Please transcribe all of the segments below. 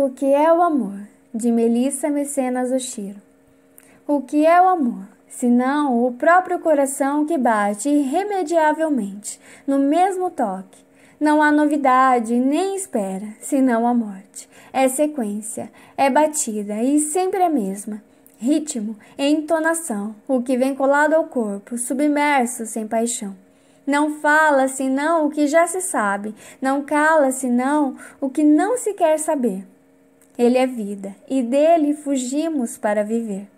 O que é o amor? De Melissa Mecenas Oshiro. O que é o amor? Senão o próprio coração que bate irremediavelmente no mesmo toque. Não há novidade nem espera, senão a morte. É sequência, é batida e sempre a mesma. Ritmo, entonação, o que vem colado ao corpo, submerso sem paixão. Não fala senão o que já se sabe, não cala senão o que não se quer saber. Ele é vida e dele fugimos para viver.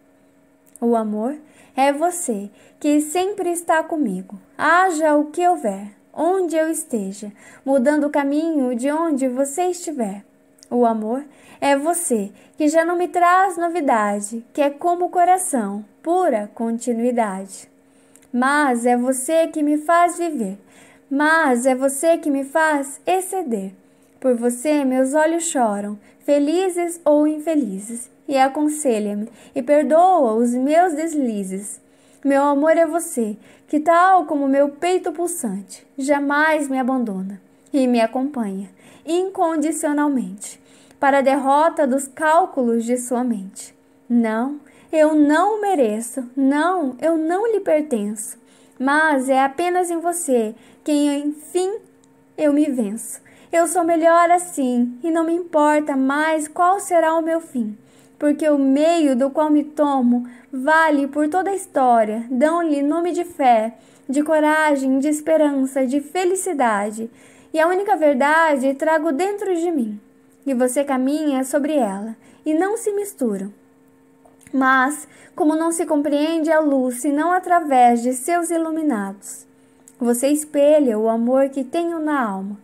O amor é você que sempre está comigo, haja o que houver, onde eu esteja, mudando o caminho de onde você estiver. O amor é você que já não me traz novidade, que é como o coração, pura continuidade. Mas é você que me faz viver, mas é você que me faz exceder. Por você, meus olhos choram, felizes ou infelizes, e aconselha-me e perdoa os meus deslizes. Meu amor é você, que, tal como meu peito pulsante, jamais me abandona e me acompanha incondicionalmente para a derrota dos cálculos de sua mente. Não, eu não mereço, não, eu não lhe pertenço, mas é apenas em você que, enfim, eu me venço eu sou melhor assim, e não me importa mais qual será o meu fim, porque o meio do qual me tomo vale por toda a história, dão-lhe nome de fé, de coragem, de esperança, de felicidade, e a única verdade trago dentro de mim, e você caminha sobre ela, e não se misturam. Mas, como não se compreende a luz senão através de seus iluminados, você espelha o amor que tenho na alma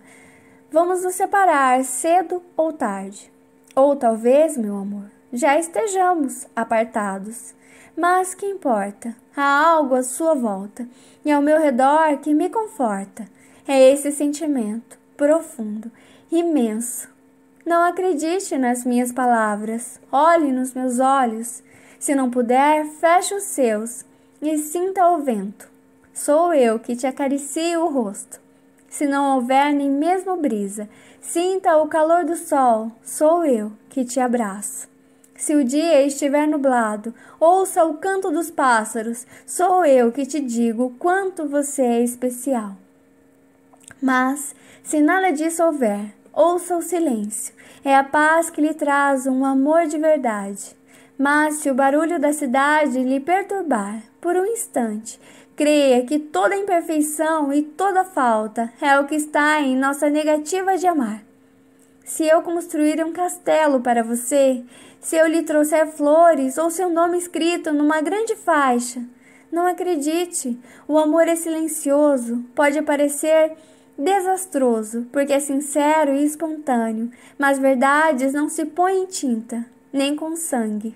Vamos nos separar cedo ou tarde. Ou talvez, meu amor, já estejamos apartados. Mas que importa? Há algo à sua volta e ao meu redor que me conforta. É esse sentimento profundo, imenso. Não acredite nas minhas palavras, olhe nos meus olhos. Se não puder, feche os seus e sinta o vento. Sou eu que te acaricio o rosto se não houver nem mesmo brisa. Sinta o calor do sol, sou eu que te abraço. Se o dia estiver nublado, ouça o canto dos pássaros, sou eu que te digo quanto você é especial. Mas, se nada disso houver, ouça o silêncio, é a paz que lhe traz um amor de verdade. Mas se o barulho da cidade lhe perturbar por um instante, Creia que toda imperfeição e toda falta é o que está em nossa negativa de amar. Se eu construir um castelo para você, se eu lhe trouxer flores ou seu nome escrito numa grande faixa, não acredite, o amor é silencioso, pode parecer desastroso, porque é sincero e espontâneo, mas verdades não se põem em tinta, nem com sangue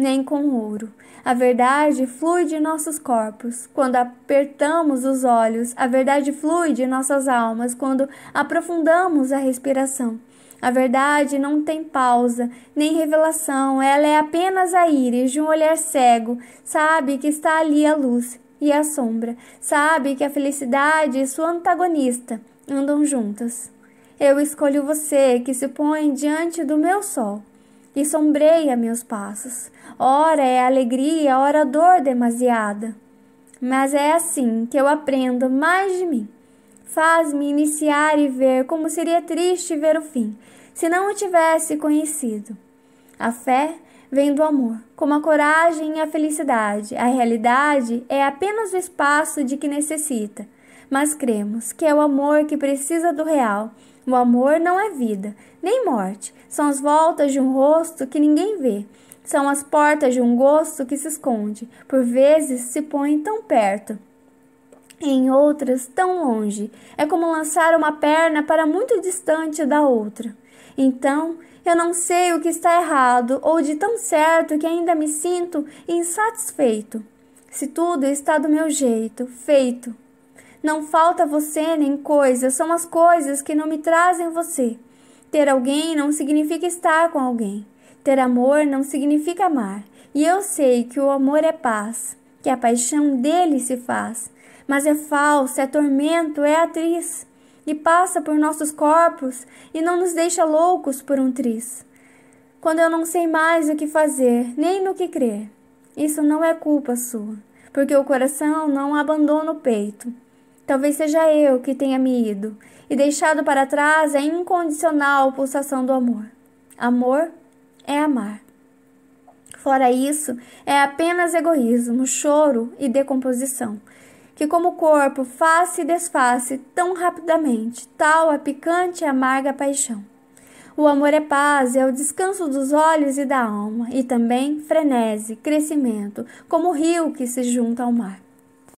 nem com ouro. A verdade flui de nossos corpos quando apertamos os olhos, a verdade flui de nossas almas quando aprofundamos a respiração. A verdade não tem pausa, nem revelação, ela é apenas a íris de um olhar cego, sabe que está ali a luz e a sombra, sabe que a felicidade e sua antagonista andam juntas. Eu escolho você que se põe diante do meu sol e sombreia meus passos. Ora é alegria, ora dor demasiada. Mas é assim que eu aprendo mais de mim. Faz-me iniciar e ver como seria triste ver o fim, se não o tivesse conhecido. A fé vem do amor, como a coragem e a felicidade. A realidade é apenas o espaço de que necessita. Mas cremos que é o amor que precisa do real o amor não é vida, nem morte. São as voltas de um rosto que ninguém vê. São as portas de um gosto que se esconde. Por vezes se põe tão perto em outras tão longe. É como lançar uma perna para muito distante da outra. Então, eu não sei o que está errado, ou de tão certo que ainda me sinto insatisfeito. Se tudo está do meu jeito, feito, não falta você nem coisa, são as coisas que não me trazem você. Ter alguém não significa estar com alguém. Ter amor não significa amar. E eu sei que o amor é paz, que a paixão dele se faz. Mas é falso, é tormento, é atriz. E passa por nossos corpos e não nos deixa loucos por um triz. Quando eu não sei mais o que fazer, nem no que crer, isso não é culpa sua, porque o coração não abandona o peito. Talvez seja eu que tenha me ido e deixado para trás a incondicional pulsação do amor. Amor é amar. Fora isso, é apenas egoísmo, choro e decomposição, que como o corpo faz e desfaz tão rapidamente, tal a picante e amarga paixão. O amor é paz, é o descanso dos olhos e da alma, e também frenese, crescimento, como o rio que se junta ao mar.